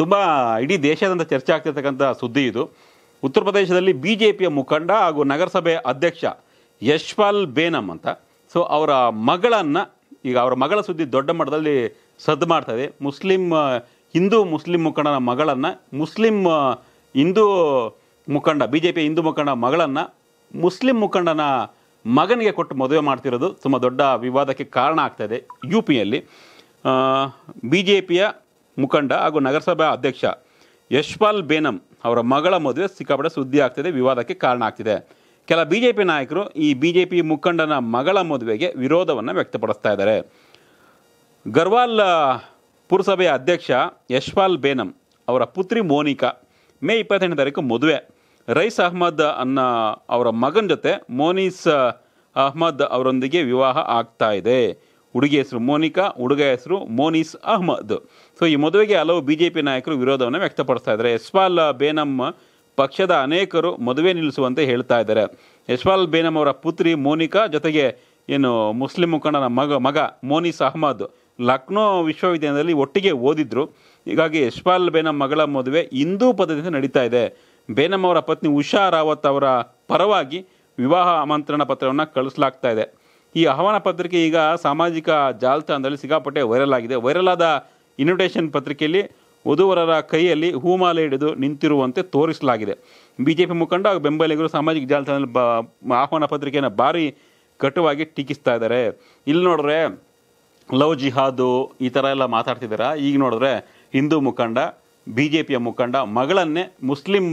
ತುಂಬ ಇಡೀ ದೇಶದಂತ ಚರ್ಚೆ ಆಗ್ತಿರ್ತಕ್ಕಂಥ ಸುದ್ದಿ ಇದು ಉತ್ತರ ಪ್ರದೇಶದಲ್ಲಿ ಬಿ ಜೆ ಪಿಯ ಮುಖಂಡ ಹಾಗೂ ನಗರಸಭೆ ಅಧ್ಯಕ್ಷ ಯಶ್ಪಾಲ್ ಬೇನಮ್ ಅಂತ ಸೊ ಅವರ ಮಗಳನ್ನು ಈಗ ಅವರ ಮಗಳ ಸುದ್ದಿ ದೊಡ್ಡ ಮಟ್ಟದಲ್ಲಿ ಸದ್ದು ಇದೆ ಮುಸ್ಲಿಂ ಹಿಂದೂ ಮುಸ್ಲಿಂ ಮುಖಂಡನ ಮಗಳನ್ನು ಮುಸ್ಲಿಂ ಹಿಂದೂ ಮುಖಂಡ ಬಿ ಜೆ ಪಿಯ ಹಿಂದೂ ಮುಖಂಡ ಮಗಳನ್ನು ಮುಸ್ಲಿಂ ಮುಖಂಡನ ಮಗನಿಗೆ ಕೊಟ್ಟು ಮದುವೆ ಮಾಡ್ತಿರೋದು ತುಂಬ ದೊಡ್ಡ ವಿವಾದಕ್ಕೆ ಕಾರಣ ಆಗ್ತಾಯಿದೆ ಯು ಪಿಯಲ್ಲಿ ಬಿ ಜೆ ಪಿಯ ಮುಖಂಡ ಹಾಗೂ ನಗರಸಭಾ ಅಧ್ಯಕ್ಷ ಯಶ್ಪಾಲ್ ಬೇನಂ ಅವರ ಮಗಳ ಮದುವೆ ಸಿಕ್ಕಾಪಟ್ಟೆ ಸುದ್ದಿ ಆಗ್ತಿದೆ ವಿವಾದಕ್ಕೆ ಕಾರಣ ಆಗ್ತಿದೆ ಕೆಲ ಬಿಜೆಪಿ ನಾಯಕರು ಈ ಬಿ ಜೆ ಪಿ ಮುಖಂಡನ ಮಗಳ ಮದುವೆಗೆ ವಿರೋಧವನ್ನು ವ್ಯಕ್ತಪಡಿಸ್ತಾ ಇದ್ದಾರೆ ಗರ್ವಾಲ್ ಪುರಸಭೆಯ ಅಧ್ಯಕ್ಷ ಯಶ್ಪಾಲ್ ಬೇನಂ ಅವರ ಪುತ್ರಿ ಮೋನಿಕಾ ಮೇ ಇಪ್ಪತ್ತೆಂಟು ತಾರೀಕು ಮದುವೆ ರೈಸ್ ಅಹ್ಮದ್ ಅನ್ನ ಅವರ ಮಗನ ಜೊತೆ ಮೋನೀಸ್ ಅಹ್ಮದ್ ಅವರೊಂದಿಗೆ ವಿವಾಹ ಆಗ್ತಾ ಇದೆ ಹುಡುಗಿ ಹೆಸರು ಮೋನಿಕಾ ಹುಡುಗ ಹೆಸರು ಮೋನಿಸ್ ಅಹ್ಮದ್ ಸೊ ಈ ಮದುವೆಗೆ ಹಲವು ಬಿ ಜೆ ಪಿ ನಾಯಕರು ವಿರೋಧವನ್ನು ವ್ಯಕ್ತಪಡಿಸ್ತಾ ಇದ್ದಾರೆ ಯಶ್ಪಾಲ್ ಬೇನಮ್ ಪಕ್ಷದ ಅನೇಕರು ಮದುವೆ ನಿಲ್ಲಿಸುವಂತೆ ಹೇಳ್ತಾ ಇದ್ದಾರೆ ಯಶ್ಪಾಲ್ ಬೇನಮ್ ಅವರ ಪುತ್ರಿ ಮೋನಿಕಾ ಜೊತೆಗೆ ಏನು ಮುಸ್ಲಿಂ ಮುಖಂಡನ ಮಗ ಮಗ ಮೋನಿಸ್ ಅಹ್ಮದ್ ಲಕ್ನೋ ವಿಶ್ವವಿದ್ಯಾಲಯದಲ್ಲಿ ಒಟ್ಟಿಗೆ ಓದಿದ್ರು ಹೀಗಾಗಿ ಯಶ್ಪಾಲ್ ಬೇನಮ್ ಮಗಳ ಮದುವೆ ಹಿಂದೂ ಪದ್ಧತಿಯಿಂದ ನಡೀತಾ ಇದೆ ಬೇನಮ್ ಅವರ ಪತ್ನಿ ಉಷಾ ರಾವತ್ ಅವರ ಪರವಾಗಿ ವಿವಾಹ ಆಮಂತ್ರಣ ಪತ್ರವನ್ನು ಕಳಿಸಲಾಗ್ತಾ ಇದೆ ಈ ಆಹ್ವಾನ ಪತ್ರಿಕೆ ಈಗ ಸಾಮಾಜಿಕ ಜಾಲತಾಣದಲ್ಲಿ ಸಿಗಾಪಟ್ಟೆ ವೈರಲ್ ಆಗಿದೆ ವೈರಲ್ ಆದ ಇನ್ವಿಟೇಷನ್ ಪತ್ರಿಕೆಯಲ್ಲಿ ವಧುವರರ ಕೈಯಲ್ಲಿ ಹೂಮಾಲೆ ಹಿಡಿದು ನಿಂತಿರುವಂತೆ ತೋರಿಸಲಾಗಿದೆ ಪಿ ಮುಖಂಡ ಹಾಗೂ ಬೆಂಬಲಿಗರು ಸಾಮಾಜಿಕ ಜಾಲತಾಣದಲ್ಲಿ ಬ ಆಹ್ವಾನ ಪತ್ರಿಕೆಯನ್ನು ಭಾರಿ ಕಟುವಾಗಿ ಟೀಕಿಸ್ತಾ ಇದ್ದಾರೆ ಇಲ್ಲಿ ನೋಡಿದ್ರೆ ಲವ್ ಜಿಹಾದು ಈ ಥರ ಎಲ್ಲ ಮಾತಾಡ್ತಿದ್ದೀರಾ ಈಗ ನೋಡಿದ್ರೆ ಹಿಂದೂ ಮುಖಂಡ ಬಿ ಜೆ ಪಿಯ ಮುಖಂಡ ಮಗಳನ್ನೇ ಮುಸ್ಲಿಂ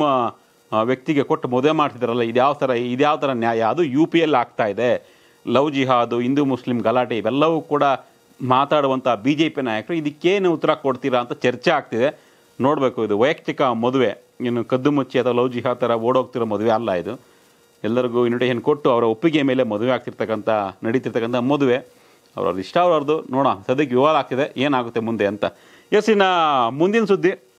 ವ್ಯಕ್ತಿಗೆ ಕೊಟ್ಟು ಮದುವೆ ಮಾಡ್ತಿದ್ದಾರಲ್ಲ ಇದ್ಯಾವ ಥರ ಇದ್ಯಾವ ಥರ ನ್ಯಾಯ ಅದು ಯು ಪಿ ಎಲ್ ಆಗ್ತಾ ಇದೆ ಲವ್ ಜಿಹಾದು ಹಿಂದೂ ಮುಸ್ಲಿಂ ಗಲಾಟೆ ಇವೆಲ್ಲವೂ ಕೂಡ ಮಾತಾಡುವಂಥ ಬಿ ಜೆ ಪಿ ನಾಯಕರು ಇದಕ್ಕೇನು ಉತ್ತರ ಕೊಡ್ತೀರಾ ಅಂತ ಚರ್ಚೆ ಆಗ್ತಿದೆ ನೋಡಬೇಕು ಇದು ವೈಯಕ್ತಿಕ ಮದುವೆ ಇನ್ನು ಕದ್ದು ಮುಚ್ಚಿ ಅಥವಾ ಲವ್ ಜಿಹಾ ಥರ ಓಡೋಗ್ತಿರೋ ಮದುವೆ ಅಲ್ಲ ಇದು ಎಲ್ಲರಿಗೂ ಇನ್ವಿಟೇಷನ್ ಕೊಟ್ಟು ಅವರ ಒಪ್ಪಿಗೆ ಮೇಲೆ ಮದುವೆ ಆಗ್ತಿರ್ತಕ್ಕಂಥ ನಡೀತಿರ್ತಕ್ಕಂಥ ಮದುವೆ ಅವ್ರವ್ರದ್ದು ಇಷ್ಟ ಅವ್ರವ್ರದ್ದು ನೋಡೋಣ ಸದ್ಯಕ್ಕೆ ವಿವಾದ ಆಗ್ತಿದೆ ಏನಾಗುತ್ತೆ ಮುಂದೆ ಅಂತ ಎಸ್ ಇನ್ನು ಮುಂದಿನ ಸುದ್ದಿ